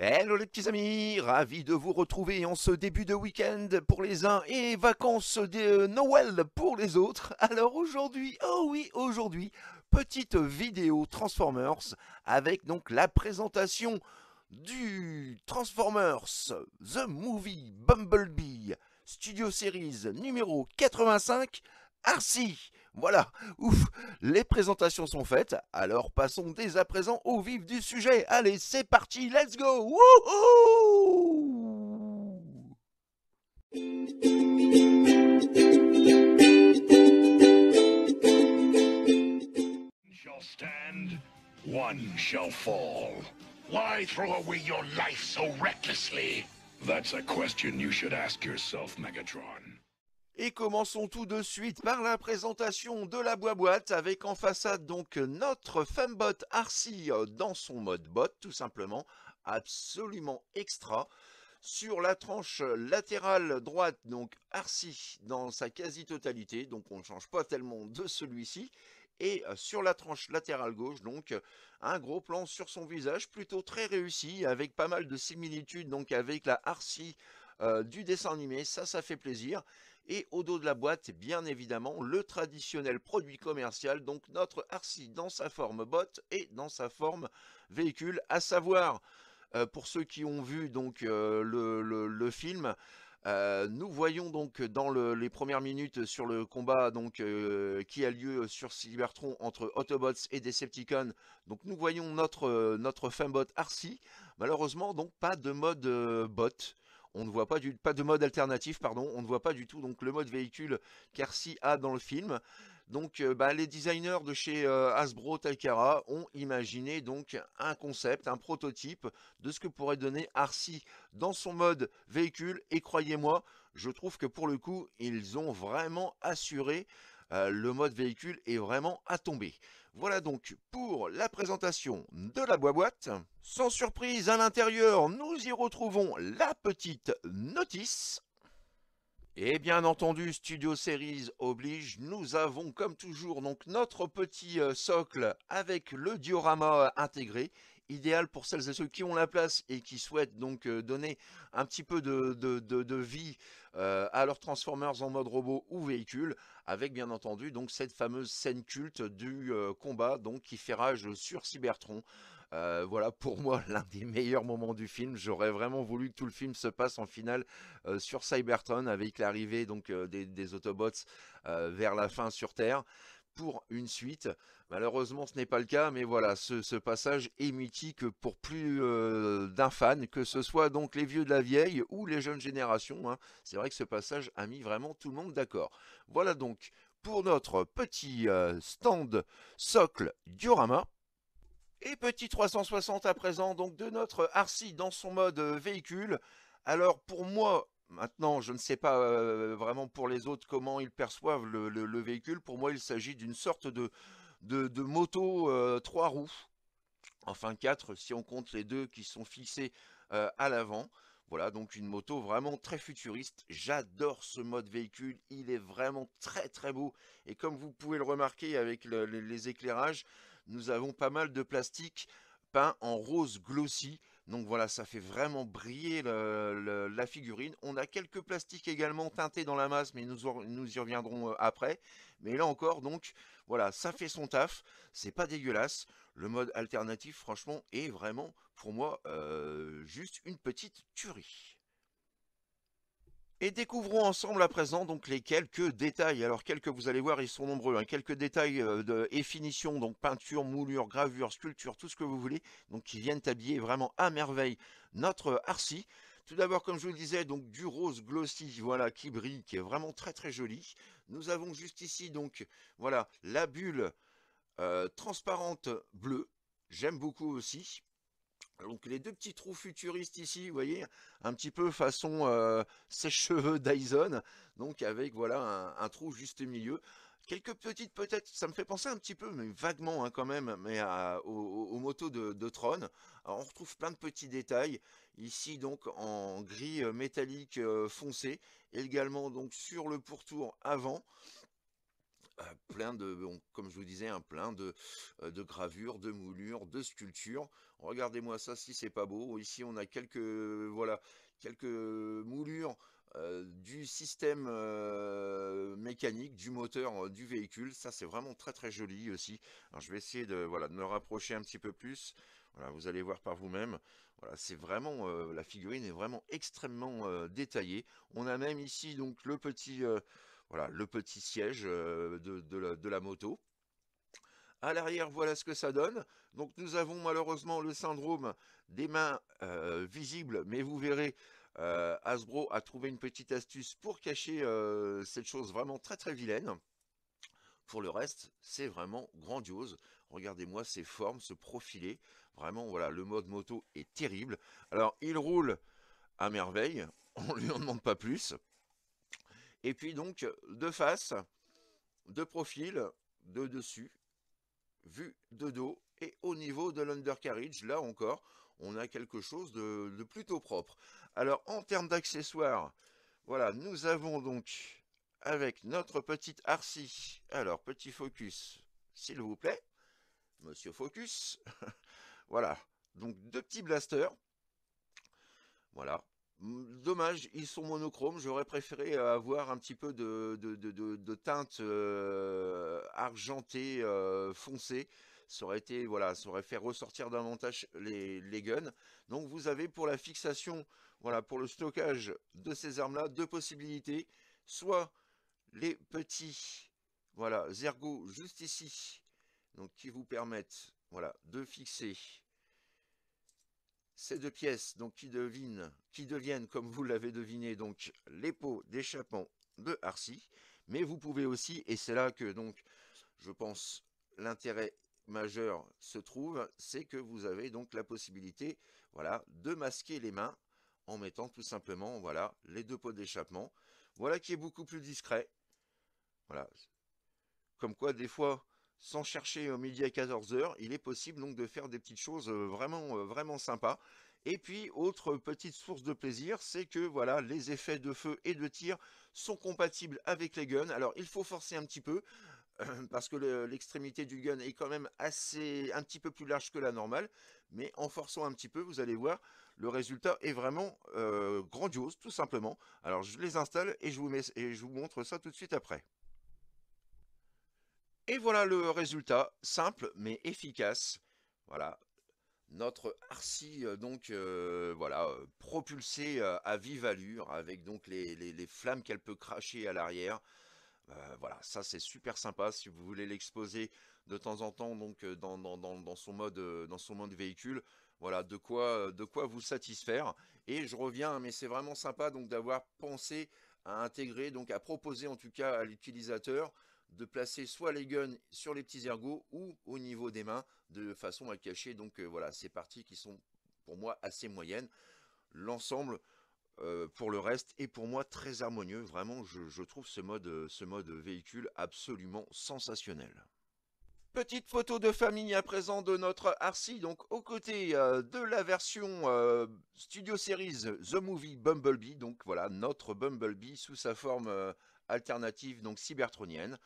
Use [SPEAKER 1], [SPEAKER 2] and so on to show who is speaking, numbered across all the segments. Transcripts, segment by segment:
[SPEAKER 1] Hello les petits amis, ravi de vous retrouver en ce début de week-end pour les uns et vacances de Noël pour les autres. Alors aujourd'hui, oh oui, aujourd'hui, petite vidéo Transformers avec donc la présentation du Transformers The Movie Bumblebee Studio Series numéro 85 Arcy. Voilà, ouf, les présentations sont faites, alors passons dès à présent au vif du sujet. Allez, c'est parti, let's go Wouhou shall stand, one shall fall. Why throw away your life so recklessly? That's a question you should ask yourself, Megatron. Et commençons tout de suite par la présentation de la boîte avec en façade donc notre Fembot Arcy dans son mode bot tout simplement, absolument extra. Sur la tranche latérale droite, donc Arcy dans sa quasi-totalité, donc on ne change pas tellement de celui-ci. Et euh, sur la tranche latérale gauche, donc un gros plan sur son visage, plutôt très réussi, avec pas mal de similitudes donc avec la Arcy euh, du dessin animé, ça, ça fait plaisir. Et au dos de la boîte, bien évidemment le traditionnel produit commercial, donc notre Arsi dans sa forme botte et dans sa forme véhicule, à savoir, euh, pour ceux qui ont vu donc euh, le, film, euh, nous voyons donc dans les premières minutes sur le combat donc, qui a lieu sur Cybertron entre Autobots et Decepticons. Donc nous voyons notre, notre notre bot Arcy. Malheureusement donc pas de mode bot. On ne voit pas du pas de mode alternatif, pardon, on ne voit pas du tout donc le mode véhicule qu'Arcy a dans le film. Donc euh, bah, les designers de chez euh, Hasbro Takara ont imaginé donc un concept, un prototype de ce que pourrait donner Arcy dans son mode véhicule et croyez-moi, je trouve que pour le coup, ils ont vraiment assuré euh, le mode véhicule est vraiment à tomber. Voilà donc pour la présentation de la boîte. Sans surprise, à l'intérieur, nous y retrouvons la petite notice. Et bien entendu, Studio Series oblige, nous avons comme toujours donc notre petit euh, socle avec le diorama euh, intégré idéal pour celles et ceux qui ont la place et qui souhaitent donc donner un petit peu de, de, de, vie à leurs Transformers en mode robot ou véhicule, avec bien entendu donc cette fameuse scène culte du combat donc qui fait rage sur Cybertron. voilà pour moi l'un des meilleurs moments du film. J'aurais vraiment voulu que tout le film se passe en finale sur Cybertron avec l'arrivée donc des, des, Autobots vers la fin sur Terre pour une suite. Malheureusement, ce n'est pas le cas, mais voilà, ce, passage est mythique pour plus euh, d'un fan, que ce soit donc les vieux de la vieille ou les jeunes générations. Hein. C'est vrai que ce passage a mis vraiment tout le monde d'accord. Voilà donc pour notre petit euh, stand socle diorama. Et petit 360 à présent donc de notre Arcy dans son mode euh, véhicule. Alors pour moi, Maintenant, je ne sais pas vraiment pour les autres comment ils perçoivent le, véhicule. Pour moi, il s'agit d'une sorte de, moto trois roues. Enfin quatre, si on compte les deux qui sont fixés à l'avant. Voilà, donc une moto vraiment très futuriste. J'adore ce mode véhicule, il est vraiment très très beau. Et comme vous pouvez le remarquer avec les éclairages, nous avons pas mal de plastique peint en rose glossy. Donc voilà, ça fait vraiment briller la figurine. On a quelques plastiques également teintés dans la masse, mais nous, y reviendrons euh, après. Mais là encore, donc, voilà, ça fait son taf. C'est pas dégueulasse. Le mode alternatif, franchement, est vraiment, pour moi, euh, juste une petite tuerie. Et découvrons ensemble à présent donc les quelques détails. Alors quelques, vous allez voir, ils sont nombreux. Hein. Quelques détails euh, de, et finitions, donc peinture, moulure, gravure, sculpture, tout ce que vous voulez, donc qui viennent habiller vraiment à merveille notre Arcy. Tout d'abord, comme je vous le disais, donc du rose glossy, voilà, qui brille, qui est vraiment très très joli. Nous avons juste ici donc, voilà, la bulle euh, transparente bleue. J'aime beaucoup aussi. Donc les deux petits trous futuristes ici, vous voyez, un petit peu façon euh, sèche-cheveux Dyson, donc avec voilà un, trou juste au milieu. Quelques petites peut-être, ça me fait penser un petit peu, mais vaguement hein, quand même, mais aux, motos de, Tron. on retrouve plein de petits détails, ici donc en gris euh, métallique euh, foncé, également donc sur le pourtour avant. Euh, plein de, comme je vous disais, un hein, plein euh, de, gravures, de moulures, de sculptures. Regardez-moi ça si c'est pas beau. Ici on a quelques, voilà, quelques moulures euh, du système mécanique, du moteur du véhicule. Ça c'est vraiment très très joli aussi. Alors je vais essayer de, voilà, de me rapprocher un petit peu plus. Voilà, vous allez voir par vous-même. Voilà, c'est vraiment, la figurine est vraiment extrêmement détaillée. On a même ici donc le petit voilà, le petit siège euh, de, la, moto. À l'arrière, voilà ce que ça donne. Donc nous avons malheureusement le syndrome des mains euh, visibles, mais vous verrez, euh, Hasbro a trouvé une petite astuce pour cacher cette chose vraiment très très vilaine. Pour le reste, c'est vraiment grandiose. Regardez-moi ces formes, ce profiler. Vraiment, voilà, le mode moto est terrible. Alors, il roule à merveille, on ne lui en demande pas plus. Et puis donc, de face, de profil, de dessus, vue de dos, et au niveau de l'undercarriage, là encore, on a quelque chose de, plutôt propre. Alors, en termes d'accessoires, voilà, nous avons donc avec notre petite Arcy, alors petit focus, s'il vous plaît, monsieur focus, voilà, donc deux petits blasters, voilà, Dommage, ils sont monochromes. J'aurais préféré euh, avoir un petit peu de, teinte euh, argentée euh, foncée. Ça aurait été, voilà, ça aurait fait ressortir davantage les, les, guns. Donc vous avez pour la fixation, voilà, pour le stockage de ces armes-là, deux possibilités. Soit les petits, voilà, ergots juste ici, donc qui vous permettent, voilà, de fixer ces deux pièces donc, qui, devinent, qui deviennent, comme vous l'avez deviné, donc les pots d'échappement de Arcy. Mais vous pouvez aussi, et c'est là que donc je pense l'intérêt majeur se trouve, c'est que vous avez donc la possibilité voilà, de masquer les mains en mettant tout simplement voilà, les deux pots d'échappement. Voilà qui est beaucoup plus discret. Voilà. Comme quoi, des fois, sans chercher au midi à 14h, il est possible donc de faire des petites choses vraiment, vraiment sympas. Et puis, autre petite source de plaisir, c'est que voilà, les effets de feu et de tir sont compatibles avec les guns. Alors, il faut forcer un petit peu, parce que l'extrémité du gun est quand même assez, un petit peu plus large que la normale. Mais en forçant un petit peu, vous allez voir, le résultat est vraiment grandiose, tout simplement. Alors, je les installe et je vous montre ça tout de suite après. Et voilà le résultat, simple mais efficace. Voilà, notre Arcy euh, donc euh, voilà euh, propulsée à vive allure avec donc les, flammes qu'elle peut cracher à l'arrière. voilà, ça c'est super sympa si vous voulez l'exposer de temps en temps donc dans, son mode dans son mode véhicule. Voilà, de quoi de quoi vous satisfaire. Et je reviens, mais c'est vraiment sympa donc d'avoir pensé à intégrer, donc à proposer en tout cas à l'utilisateur de placer soit les guns sur les petits ergots ou au niveau des mains de façon à cacher donc euh, voilà ces parties qui sont pour moi assez moyennes. L'ensemble euh, pour le reste est pour moi très harmonieux. Vraiment je, je trouve ce mode, euh, ce mode véhicule absolument sensationnel. Petite photo de famille à présent de notre Arcee, donc aux côtés euh, de la version euh, Studio Series The Movie Bumblebee, donc voilà notre Bumblebee sous sa forme euh, alternative donc cybertronienne.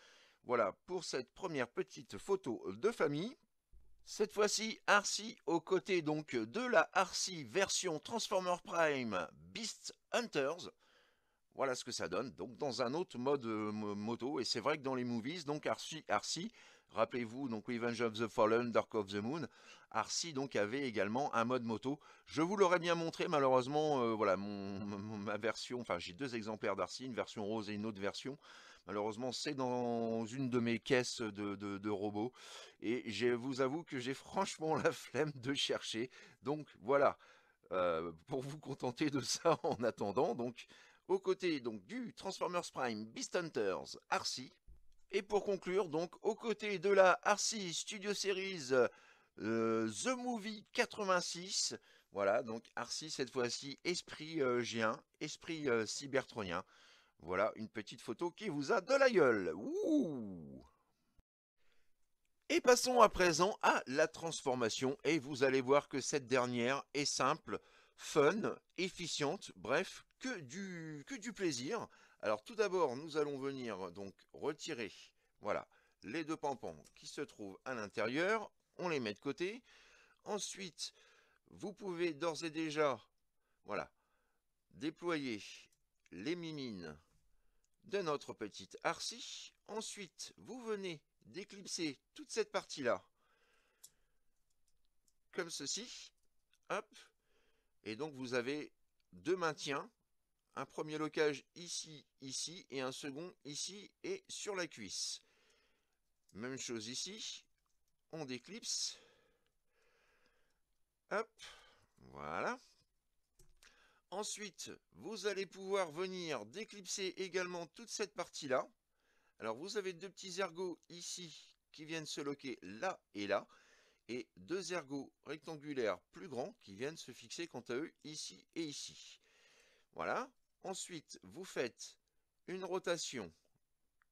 [SPEAKER 1] Voilà pour cette première petite photo de famille. Cette fois-ci Arcee aux côtés donc de la Arcee version Transformer Prime Beast Hunters. Voilà ce que ça donne, donc dans un autre mode moto, et c'est vrai que dans les movies, donc arsi Arcee Rappelez-vous, donc Revenge of the Fallen, Dark of the Moon, Arcee donc avait également un mode moto. Je vous l'aurais bien montré, malheureusement, euh, voilà, mon, ma version, enfin j'ai deux exemplaires d'Arcee, une version rose et une autre version. Malheureusement, c'est dans une de mes caisses de, de, robots. Et je vous avoue que j'ai franchement la flemme de chercher. Donc voilà, euh, pour vous contenter de ça en attendant, donc... Aux côtés donc du Transformers Prime, Beast Hunters, Arcee, et pour conclure, donc, aux côtés de la Arcy Studio Series euh, The Movie 86, voilà, donc Arcy cette fois-ci, esprit euh, géant, esprit euh, cybertronien. Voilà une petite photo qui vous a de la gueule. et passons à présent à la transformation et vous allez voir que cette dernière est simple, fun, efficiente, bref, que du, que du plaisir. Alors tout d'abord, nous allons venir donc retirer voilà, les deux pampons qui se trouvent à l'intérieur. On les met de côté. Ensuite, vous pouvez d'ores et déjà voilà, déployer les mimines de notre petite arcie. Ensuite, vous venez d'éclipser toute cette partie-là, comme ceci. Hop. Et donc, vous avez deux maintiens un premier locage ici, ici, et un second ici et sur la cuisse. Même chose ici, on déclipse. Hop, voilà. Ensuite, vous allez pouvoir venir déclipser également toute cette partie-là. Alors, vous avez deux petits ergots ici qui viennent se loquer là et là. Et deux ergots rectangulaires plus grands qui viennent se fixer quant à eux ici et ici. Voilà. Ensuite, vous faites une rotation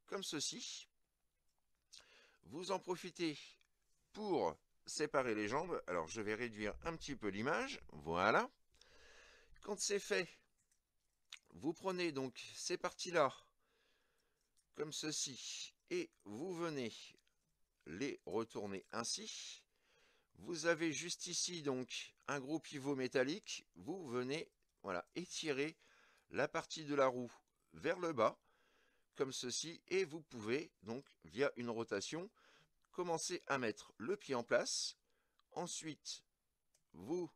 [SPEAKER 1] comme ceci. Vous en profitez pour séparer les jambes. Alors, je vais réduire un petit peu l'image. Voilà. Quand c'est fait, vous prenez donc ces parties-là, comme ceci, et vous venez les retourner ainsi. Vous avez juste ici donc un gros pivot métallique. Vous venez voilà, étirer la partie de la roue vers le bas, comme ceci, et vous pouvez, donc via une rotation, commencer à mettre le pied en place. Ensuite, vous,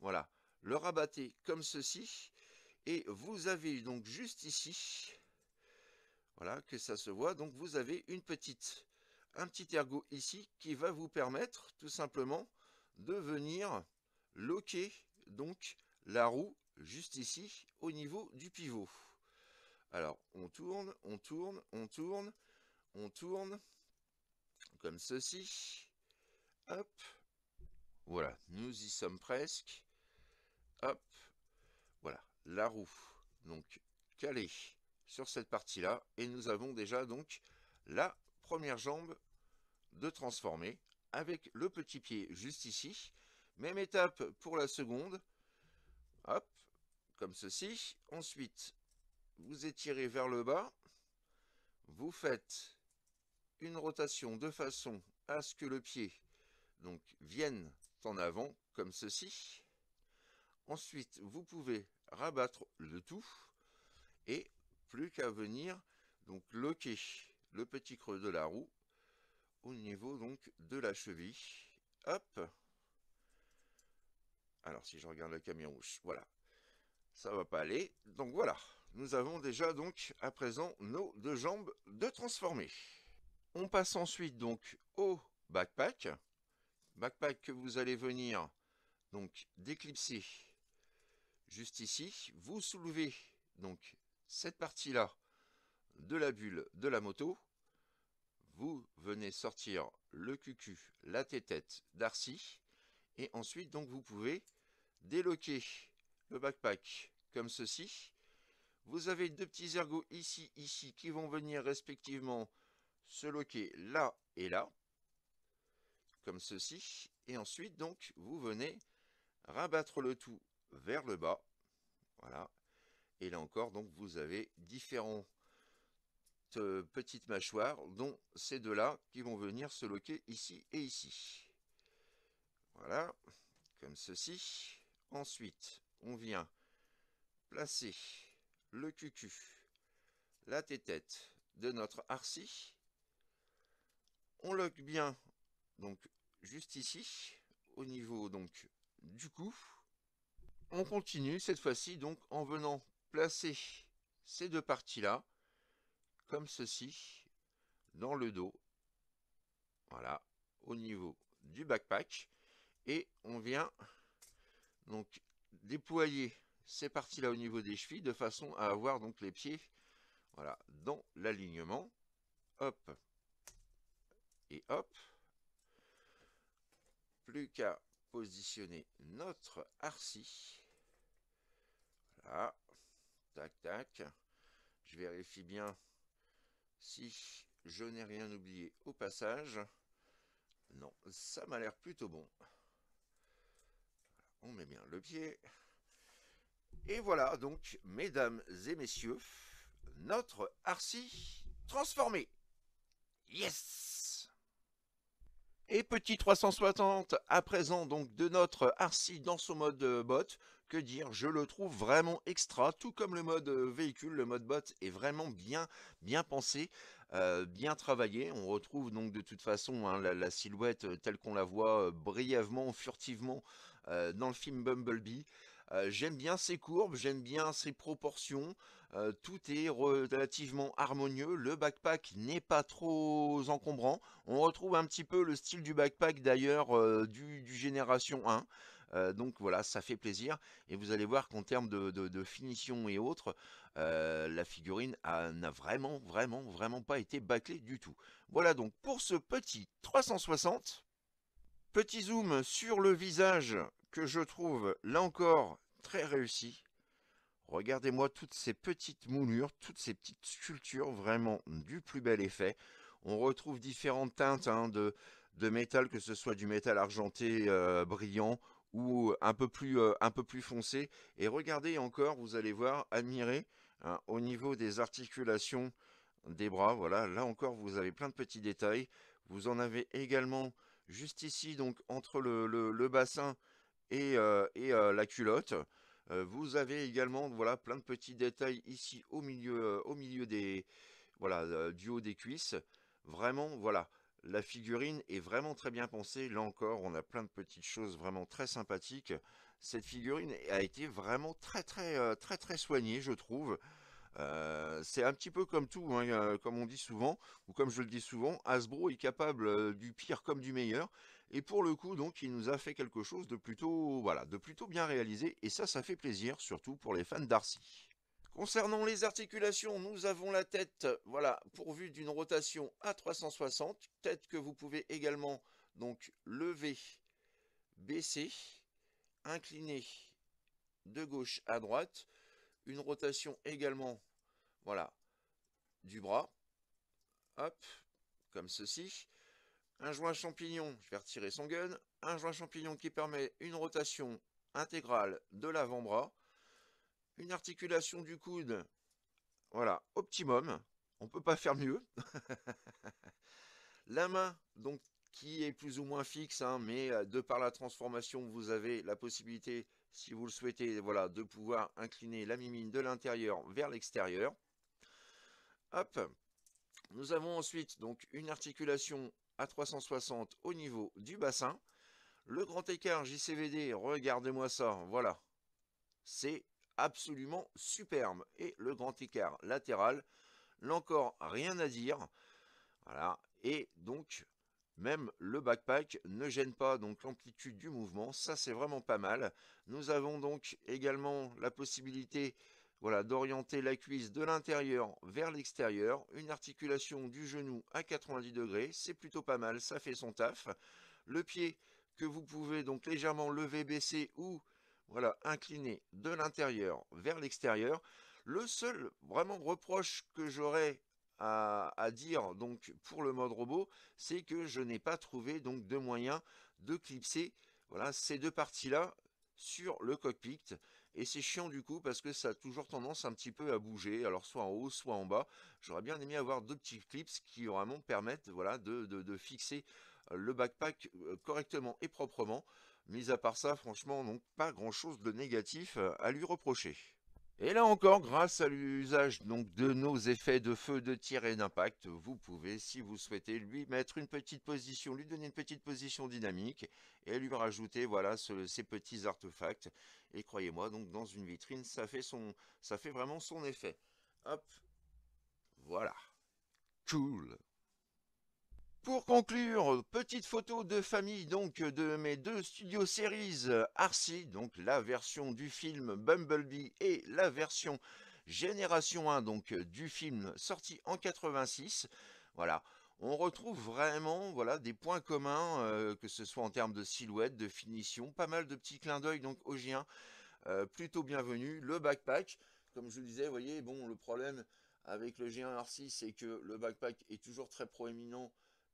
[SPEAKER 1] voilà, le rabattez comme ceci, et vous avez donc juste ici, voilà, que ça se voit, donc vous avez une petite, un petit ergot ici qui va vous permettre tout simplement de venir loquer donc la roue juste ici, au niveau du pivot. Alors, on tourne, on tourne, on tourne, on tourne, comme ceci. Hop, voilà, nous y sommes presque. Hop, voilà, la roue. Donc, calée sur cette partie-là. Et nous avons déjà donc la première jambe de transformer avec le petit pied juste ici. Même étape pour la seconde. Hop, comme ceci. Ensuite, vous étirez vers le bas. Vous faites une rotation de façon à ce que le pied donc, vienne en avant, comme ceci. Ensuite, vous pouvez rabattre le tout et plus qu'à venir donc loquer le petit creux de la roue au niveau donc de la cheville. Hop alors si je regarde le camion rouge, voilà. Ça va pas aller. Donc voilà, nous avons déjà donc à présent nos deux jambes de transformer. On passe ensuite donc au backpack. Backpack que vous allez venir donc d'éclipser juste ici. Vous soulevez donc cette partie-là de la bulle de la moto. Vous venez sortir le cucu, la tête-tête d'Arcy. Et ensuite, donc, vous pouvez déloquer le backpack comme ceci. Vous avez deux petits ergots ici, ici, qui vont venir respectivement se loquer là et là, comme ceci. Et ensuite, donc, vous venez rabattre le tout vers le bas. Voilà. Et là encore, donc, vous avez différentes euh, petites mâchoires, dont ces deux-là qui vont venir se loquer ici et ici. Voilà, comme ceci. Ensuite, on vient placer le cucu, la tête de notre arci. On loque bien, donc juste ici, au niveau donc du cou. On continue cette fois-ci donc en venant placer ces deux parties-là, comme ceci, dans le dos. Voilà, au niveau du backpack et on vient donc déployer ces parties-là au niveau des chevilles de façon à avoir donc les pieds voilà, dans l'alignement. Hop et hop. Plus qu'à positionner notre arci. Voilà. Tac, tac. Je vérifie bien si je n'ai rien oublié au passage. Non, ça m'a l'air plutôt bon on met bien le pied. Et voilà donc, mesdames et messieurs, notre Arcy transformé. Yes Et petit 360 à présent donc de notre Arcy dans son mode euh, bot. Que dire, je le trouve vraiment extra, tout comme le mode euh, véhicule, le mode bot est vraiment bien, bien pensé. Euh, bien travaillé. On retrouve donc de toute façon hein, la, silhouette telle qu'on la voit brièvement, furtivement euh, dans le film Bumblebee. Euh, j'aime bien ses courbes, j'aime bien ses proportions, euh, tout est relativement harmonieux, le backpack n'est pas trop encombrant, on retrouve un petit peu le style du backpack d'ailleurs du, Génération 1, donc voilà, ça fait plaisir, et vous allez voir qu'en termes de, de, finition et autres, la figurine n'a vraiment, vraiment, vraiment pas été bâclée du tout. Voilà donc pour ce petit 360, Petit zoom sur le visage que je trouve, là encore, très réussi. Regardez-moi toutes ces petites moulures, toutes ces petites sculptures, vraiment du plus bel effet. On retrouve différentes teintes hein, de, métal, que ce soit du métal argenté euh, brillant ou euh, un peu, plus, euh, un peu plus foncé. Et regardez encore, vous allez voir, admirez, hein, au niveau des articulations des bras, voilà, là encore vous avez plein de petits détails. Vous en avez également juste ici, donc entre le, bassin et, euh, euh, la culotte. Euh, vous avez également voilà, plein de petits détails ici au milieu, au milieu des, voilà, du haut des cuisses. Vraiment, voilà, la figurine est vraiment très bien pensée. Là encore, on a plein de petites choses vraiment très sympathiques. Cette figurine a été vraiment très, très, très, très soignée, je trouve c'est un petit peu comme tout, hein, comme on dit souvent, ou comme je le dis souvent, Hasbro est capable du pire comme du meilleur. Et pour le coup, donc, il nous a fait quelque chose de plutôt, voilà, de plutôt bien réalisé. Et ça, ça fait plaisir, surtout pour les fans d'Arcy. Concernant les articulations, nous avons la tête, voilà, pourvue d'une rotation à 360. Tête que vous pouvez également, donc, lever, baisser, incliner de gauche à droite une rotation également, voilà, du bras, hop, comme ceci, un joint champignon, je vais retirer son gun, un joint champignon qui permet une rotation intégrale de l'avant-bras, une articulation du coude, voilà, optimum, on ne peut pas faire mieux. la main, donc, qui est plus ou moins fixe, hein, mais euh, de par la transformation, vous avez la possibilité si vous le souhaitez, voilà, de pouvoir incliner la mimine de l'intérieur vers l'extérieur. Hop Nous avons ensuite donc une articulation à 360 au niveau du bassin. Le grand écart JCVD, regardez-moi ça, voilà. C'est absolument superbe. Et le grand écart latéral, là encore, rien à dire. Voilà. Et donc, même le backpack ne gêne pas donc l'amplitude du mouvement, ça c'est vraiment pas mal. Nous avons donc également la possibilité voilà, d'orienter la cuisse de l'intérieur vers l'extérieur. Une articulation du genou à 90 degrés, c'est plutôt pas mal, ça fait son taf. Le pied que vous pouvez donc légèrement lever, baisser ou voilà, incliner de l'intérieur vers l'extérieur. Le seul vraiment reproche que j'aurais à, dire donc pour le mode robot, c'est que je n'ai pas trouvé donc de moyen de clipser voilà, ces deux parties-là sur le cockpit et c'est chiant du coup parce que ça a toujours tendance un petit peu à bouger alors soit en haut soit en bas j'aurais bien aimé avoir deux petits clips qui vraiment permettent voilà de, de, de fixer euh, le backpack euh, correctement et proprement mis à part ça franchement donc pas grand chose de négatif euh, à lui reprocher et là encore, grâce à l'usage de nos effets de feu, de tir et d'impact, vous pouvez, si vous souhaitez, lui mettre une petite position, lui donner une petite position dynamique et lui rajouter voilà ces petits artefacts. Et croyez-moi, donc dans une vitrine, ça fait son, ça fait vraiment son effet. Hop, voilà, cool. Pour conclure, petite photo de famille donc de mes deux studios series Arcy, donc la version du film Bumblebee et la version Génération 1 donc du film sorti en 86. Voilà, on retrouve vraiment voilà des points communs euh, que ce soit en termes de silhouette, de finition, pas mal de petits clins d'œil donc au 1 euh, plutôt bienvenu. Le backpack, comme je le disais, vous voyez, bon le problème avec le G1 c'est que le backpack est toujours très proéminent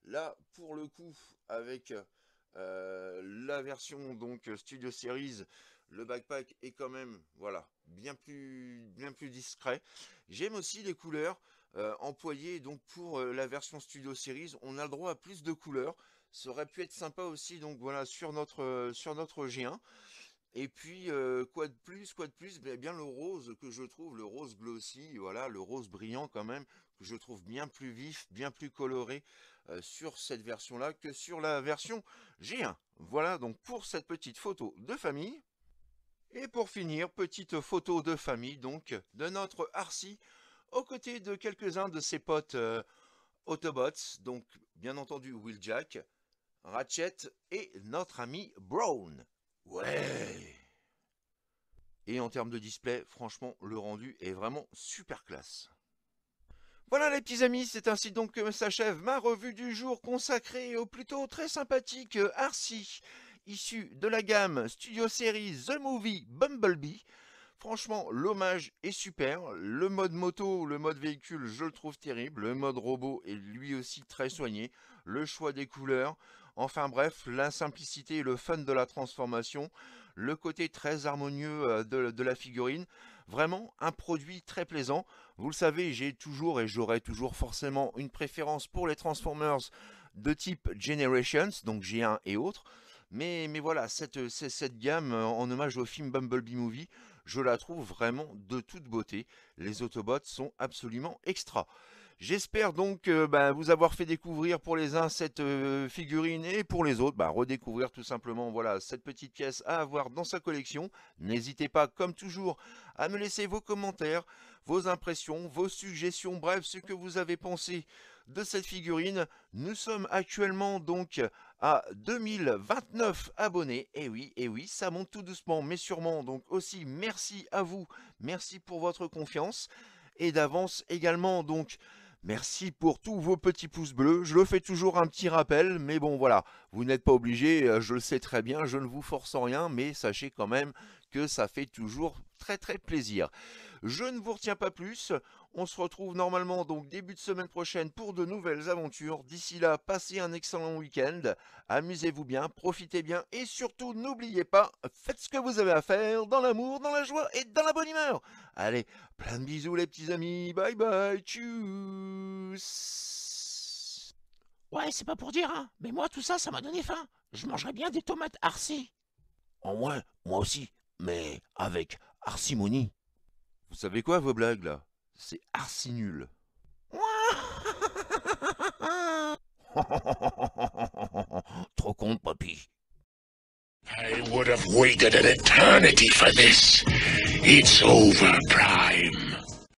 [SPEAKER 1] Là, pour le coup, avec euh, la version donc Studio Series, le backpack est quand même voilà bien plus bien plus discret. J'aime aussi les couleurs euh, employées donc pour euh, la version Studio Series, on a le droit à plus de couleurs. Ça aurait pu être sympa aussi donc voilà sur notre sur notre G1. Et puis, quoi de plus, quoi de plus ben, bien, le rose que je trouve, le rose glossy, voilà, le rose brillant quand même, je trouve bien plus vif, bien plus coloré euh, sur cette version-là que sur la version G1. Voilà donc pour cette petite photo de famille. Et pour finir, petite photo de famille donc de notre Arcy aux côtés de quelques-uns de ses potes euh, Autobots, donc bien entendu Wheeljack, Ratchet et notre ami Brown. Ouais Et en termes de display, franchement, le rendu est vraiment super classe. Voilà les petits amis, c'est ainsi donc que s'achève ma revue du jour consacrée au plutôt très sympathique euh, Arcy, issu de la gamme Studio Series The Movie Bumblebee. Franchement, l'hommage est super. Le mode moto, le mode véhicule, je le trouve terrible. Le mode robot est lui aussi très soigné. Le choix des couleurs. Enfin bref, la simplicité et le fun de la transformation. Le côté très harmonieux euh, de, de la figurine. Vraiment un produit très plaisant. Vous le savez, j'ai toujours et j'aurai toujours forcément une préférence pour les Transformers de type Generations, donc G1 et autres. Mais, mais voilà, cette, cette gamme euh, en hommage au film Bumblebee Movie, je la trouve vraiment de toute beauté. Les Autobots sont absolument extra. J'espère donc euh, bah, vous avoir fait découvrir pour les uns cette euh, figurine et pour les autres, bah, redécouvrir tout simplement voilà, cette petite pièce à avoir dans sa collection. N'hésitez pas, comme toujours, à me laisser vos commentaires, vos impressions, vos suggestions, bref, ce que vous avez pensé de cette figurine. Nous sommes actuellement donc à 2029 abonnés. Et oui, et oui, ça monte tout doucement, mais sûrement. Donc aussi, merci à vous, merci pour votre confiance. Et d'avance également, donc, Merci pour tous vos petits pouces bleus. Je le fais toujours un petit rappel, mais bon voilà, vous n'êtes pas obligé, euh, je le sais très bien, je ne vous force en rien, mais sachez quand même que ça fait toujours très très plaisir. Je ne vous retiens pas plus. On se retrouve normalement donc début de semaine prochaine pour de nouvelles aventures. D'ici là, passez un excellent week-end. Amusez-vous bien, profitez bien et surtout n'oubliez pas, faites ce que vous avez à faire dans l'amour, dans la joie et dans la bonne humeur. Allez, plein de bisous les petits amis. Bye bye. Tchuss. Ouais, c'est pas pour dire, hein, mais moi tout ça, ça m'a donné faim. Je mangerais bien des tomates harcies. En moins, moi aussi, mais avec Arcimonie. Vous savez quoi, vos blagues, là C'est arsi nul. Trop con, papy. I would have waited an eternity for this. It's over, Prime.